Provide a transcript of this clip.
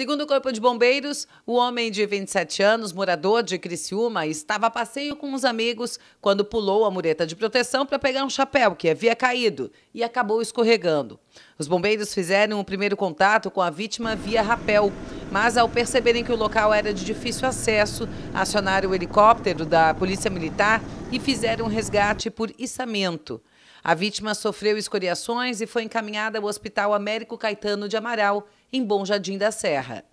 Segundo o Corpo de Bombeiros, o homem de 27 anos, morador de Criciúma, estava a passeio com os amigos quando pulou a mureta de proteção para pegar um chapéu que havia caído e acabou escorregando. Os bombeiros fizeram o primeiro contato com a vítima via rapel mas ao perceberem que o local era de difícil acesso, acionaram o helicóptero da Polícia Militar e fizeram um resgate por içamento. A vítima sofreu escoriações e foi encaminhada ao Hospital Américo Caetano de Amaral, em Bom Jardim da Serra.